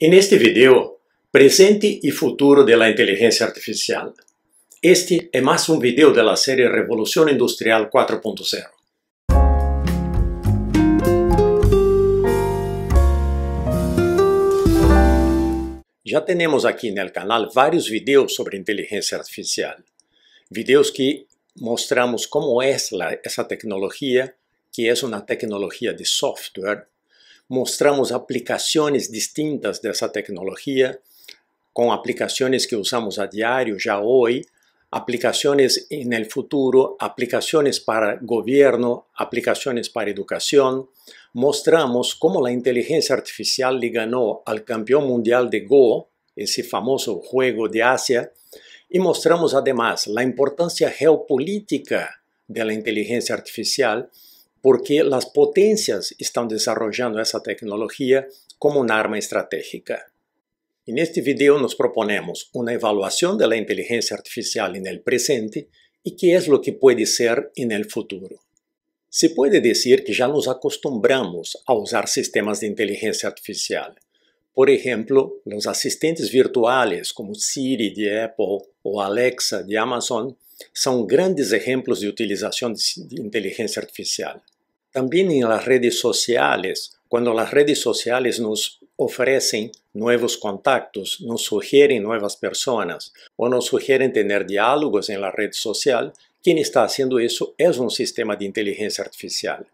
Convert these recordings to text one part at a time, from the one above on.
En este video, presente y futuro de la inteligencia artificial. Este es más un video de la serie Revolución Industrial 4.0. Ya tenemos aquí en el canal varios videos sobre inteligencia artificial. Videos que mostramos cómo es esa tecnología, que es una tecnología de software mostramos aplicaciones distintas de esa tecnología, con aplicaciones que usamos a diario ya hoy, aplicaciones en el futuro, aplicaciones para gobierno, aplicaciones para educación. Mostramos cómo la inteligencia artificial le ganó al campeón mundial de Go, ese famoso juego de Asia, y mostramos además la importancia geopolítica de la inteligencia artificial porque las potencias están desarrollando esa tecnología como un arma estratégica. En este video nos proponemos una evaluación de la inteligencia artificial en el presente y qué es lo que puede ser en el futuro. Se puede decir que ya nos acostumbramos a usar sistemas de inteligencia artificial. Por ejemplo, los asistentes virtuales como Siri de Apple o Alexa de Amazon son grandes ejemplos de utilización de inteligencia artificial. También en las redes sociales, cuando las redes sociales nos ofrecen nuevos contactos, nos sugieren nuevas personas o nos sugieren tener diálogos en la red social, quien está haciendo eso es un sistema de inteligencia artificial.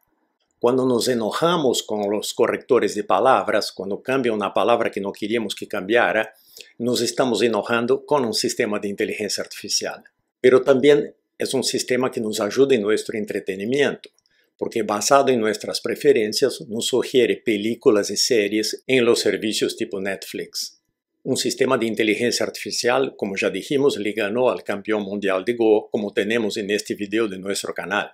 Cuando nos enojamos con los correctores de palabras, cuando cambia una palabra que no queríamos que cambiara, nos estamos enojando con un sistema de inteligencia artificial. Pero también es un sistema que nos ayuda en nuestro entretenimiento porque basado en nuestras preferencias nos sugiere películas y series en los servicios tipo Netflix. Un sistema de inteligencia artificial, como ya dijimos, le ganó al campeón mundial de Go, como tenemos en este video de nuestro canal.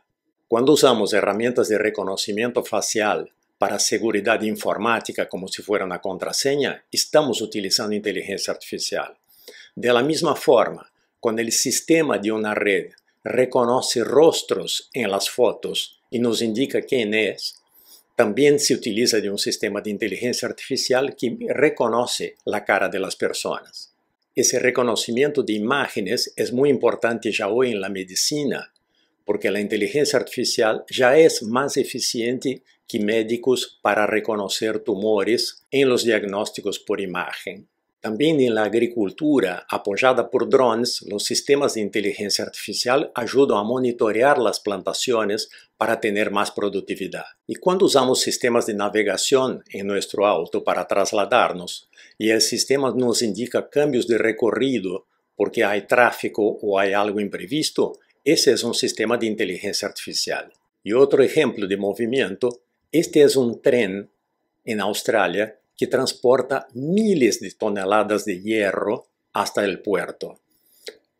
Cuando usamos herramientas de reconocimiento facial para seguridad informática como si fuera una contraseña, estamos utilizando inteligencia artificial. De la misma forma, cuando el sistema de una red reconoce rostros en las fotos y nos indica quién es, también se utiliza de un sistema de inteligencia artificial que reconoce la cara de las personas. Ese reconocimiento de imágenes es muy importante ya hoy en la medicina, porque la inteligencia artificial ya es más eficiente que médicos para reconocer tumores en los diagnósticos por imagen. También en la agricultura, apoyada por drones, los sistemas de inteligencia artificial ayudan a monitorear las plantaciones para tener más productividad. Y cuando usamos sistemas de navegación en nuestro auto para trasladarnos y el sistema nos indica cambios de recorrido porque hay tráfico o hay algo imprevisto, ese es un sistema de inteligencia artificial. Y otro ejemplo de movimiento, este es un tren en Australia que transporta miles de toneladas de hierro hasta el puerto.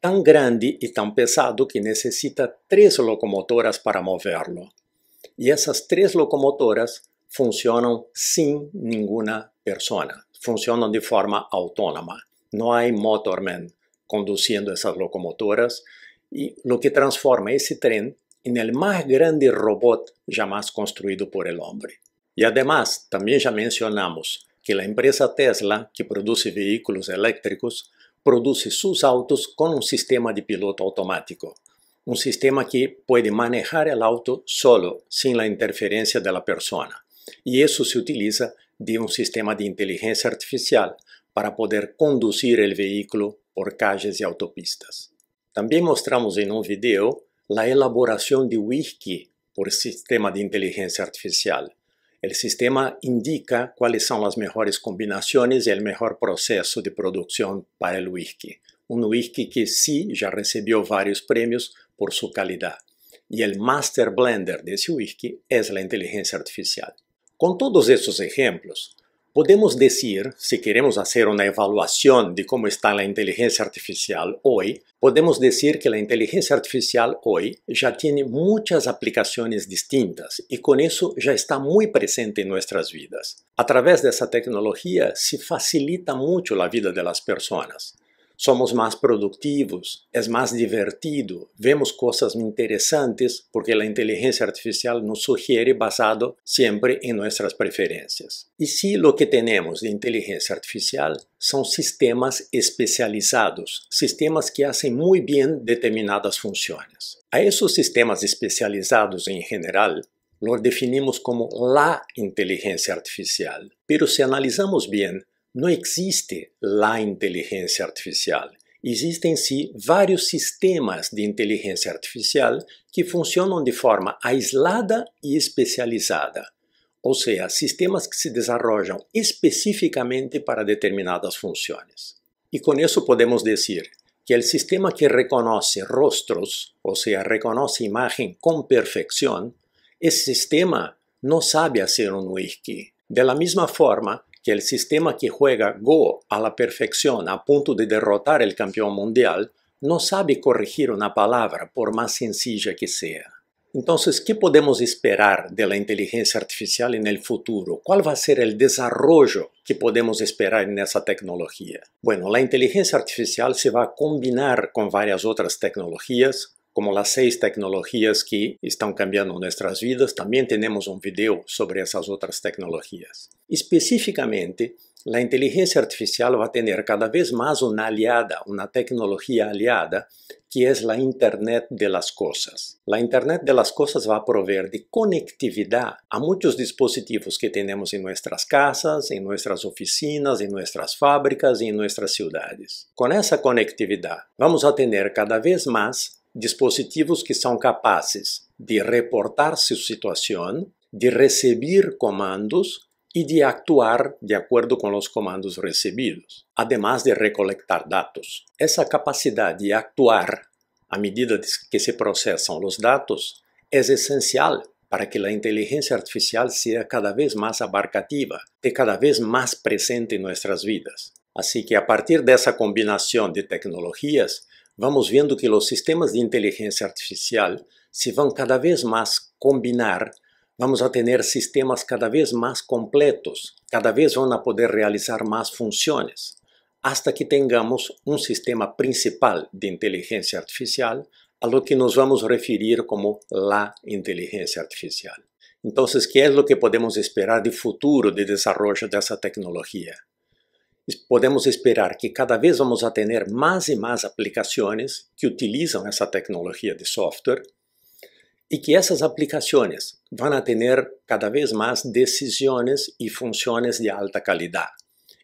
Tan grande y tan pesado que necesita tres locomotoras para moverlo. Y esas tres locomotoras funcionan sin ninguna persona, funcionan de forma autónoma. No hay motorman conduciendo esas locomotoras, y lo que transforma ese tren en el más grande robot jamás construido por el hombre. Y además, también ya mencionamos, que la empresa Tesla, que produce vehículos eléctricos, produce sus autos con un sistema de piloto automático, un sistema que puede manejar el auto solo, sin la interferencia de la persona. Y eso se utiliza de un sistema de inteligencia artificial para poder conducir el vehículo por calles y autopistas. También mostramos en un video la elaboración de whisky por sistema de inteligencia artificial el sistema indica cuáles son las mejores combinaciones y el mejor proceso de producción para el whisky. Un whisky que sí ya recibió varios premios por su calidad. Y el master blender de ese whisky es la inteligencia artificial. Con todos estos ejemplos, Podemos decir, si queremos hacer una evaluación de cómo está la inteligencia artificial hoy, podemos decir que la inteligencia artificial hoy ya tiene muchas aplicaciones distintas y con eso ya está muy presente en nuestras vidas. A través de esa tecnología se facilita mucho la vida de las personas. somos mais produtivos, é mais divertido, vemos coisas interessantes, porque a inteligência artificial nos sugere basado sempre em nossas preferências. E se o que temos de inteligência artificial são sistemas especializados, sistemas que fazem muito bem determinadas funções. A esses sistemas especializados em geral, nós definimos como la inteligência artificial. Pero se analisamos bem, não existe a inteligência artificial. Existem sim vários sistemas de inteligência artificial que funcionam de forma aislada e especializada, ou seja, sistemas que se desenvolvem especificamente para determinadas funções. E com isso podemos dizer que o sistema que reconhece rostros, ou seja, reconhece imagem com perfeição, esse sistema não sabe fazer um wiki. De la mesma forma, que el sistema que juega Go a la perfección a punto de derrotar al campeón mundial no sabe corregir una palabra por más sencilla que sea. Entonces, ¿qué podemos esperar de la inteligencia artificial en el futuro? ¿Cuál va a ser el desarrollo que podemos esperar en esa tecnología? Bueno, la inteligencia artificial se va a combinar con varias otras tecnologías como las seis tecnologías que están cambiando nuestras vidas, también tenemos un video sobre esas otras tecnologías. Específicamente, la inteligencia artificial va a tener cada vez más una aliada, una tecnología aliada, que es la Internet de las Cosas. La Internet de las Cosas va a proveer de conectividad a muchos dispositivos que tenemos en nuestras casas, en nuestras oficinas, en nuestras fábricas y en nuestras ciudades. Con esa conectividad vamos a tener cada vez más dispositivos que são capazes de reportar sua situação, de receber comandos e de actuar de acordo com os comandos recebidos, además de recolectar dados. Essa capacidade de actuar à medida que se processam os dados é essencial para que a inteligência artificial seja cada vez mais abarcativa, e cada vez mais presente em nossas vidas. Assim que a partir dessa combinação de tecnologias, vamos vendo que os sistemas de inteligência artificial se vão cada vez mais combinar, vamos a ter sistemas cada vez mais completos, cada vez vão a poder realizar mais funções, hasta que tenhamos um sistema principal de inteligência artificial, a lo que nos vamos referir como la inteligência artificial. Então, que é o que podemos esperar de futuro de desenvolvimento dessa tecnologia? podemos esperar que cada vez vamos atender ter mais e mais aplicações que utilizam essa tecnologia de software e que essas aplicações vão atender ter cada vez mais decisões e funções de alta qualidade.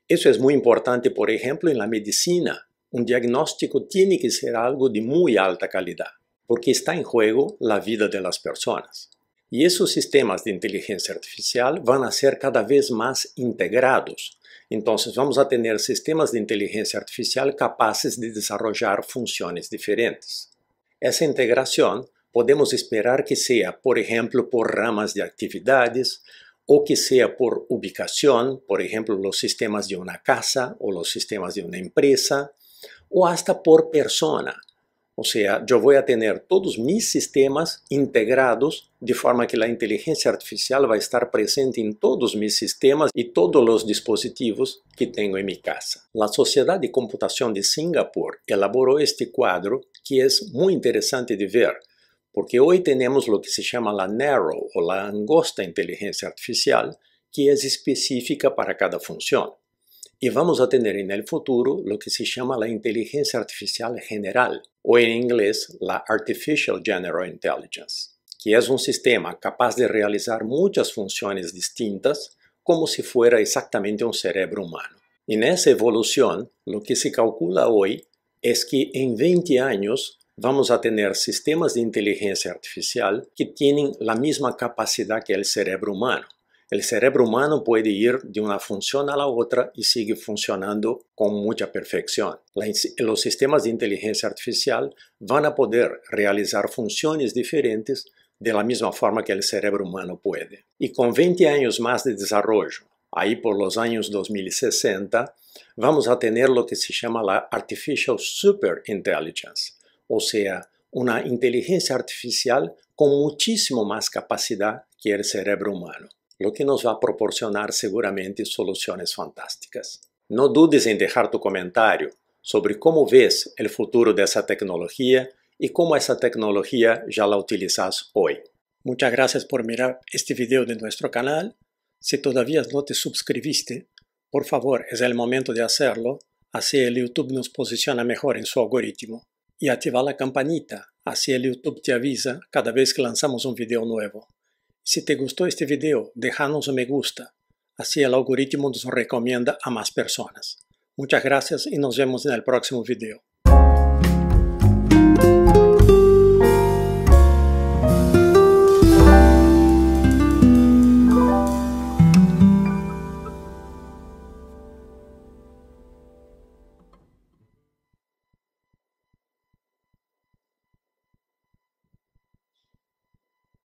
Isso é muito importante, por exemplo, na medicina. Um diagnóstico tem que ser algo de muito alta qualidade, porque está em jogo a vida das pessoas. E esses sistemas de inteligência artificial vão ser cada vez mais integrados então, vamos atender sistemas de inteligência artificial capazes de desarrollar funções diferentes. Essa integração podemos esperar que seja, por exemplo, por ramas de atividades, ou que seja por ubicação, por exemplo, os sistemas de uma casa ou os sistemas de uma empresa, ou hasta por persona, o sea, eu vou ter todos mis sistemas integrados de forma que a inteligência artificial vai estar presente em todos mis sistemas e todos os dispositivos que tenho em minha casa. A Sociedade de Computação de Singapur elaborou este quadro que é muito interessante de ver, porque hoje temos o que se chama la narrow ou la angosta inteligência artificial, que é específica para cada função. y vamos a tener en el futuro lo que se llama la inteligencia artificial general, o en inglés la Artificial General Intelligence, que es un sistema capaz de realizar muchas funciones distintas como si fuera exactamente un cerebro humano. En esa evolución, lo que se calcula hoy es que en 20 años vamos a tener sistemas de inteligencia artificial que tienen la misma capacidad que el cerebro humano el cerebro humano puede ir de una función a la otra y sigue funcionando con mucha perfección. Los sistemas de inteligencia artificial van a poder realizar funciones diferentes de la misma forma que el cerebro humano puede. Y con 20 años más de desarrollo, ahí por los años 2060, vamos a tener lo que se llama la Artificial intelligence, o sea, una inteligencia artificial con muchísimo más capacidad que el cerebro humano lo que nos va a proporcionar seguramente soluciones fantásticas. No dudes en dejar tu comentario sobre cómo ves el futuro de esa tecnología y cómo esa tecnología ya la utilizas hoy. Muchas gracias por mirar este video de nuestro canal. Si todavía no te suscribiste, por favor, es el momento de hacerlo, así el YouTube nos posiciona mejor en su algoritmo. Y activa la campanita, así el YouTube te avisa cada vez que lanzamos un video nuevo. Si te gustó este video, déjanos un me gusta, así el algoritmo nos recomienda a más personas. Muchas gracias y nos vemos en el próximo video.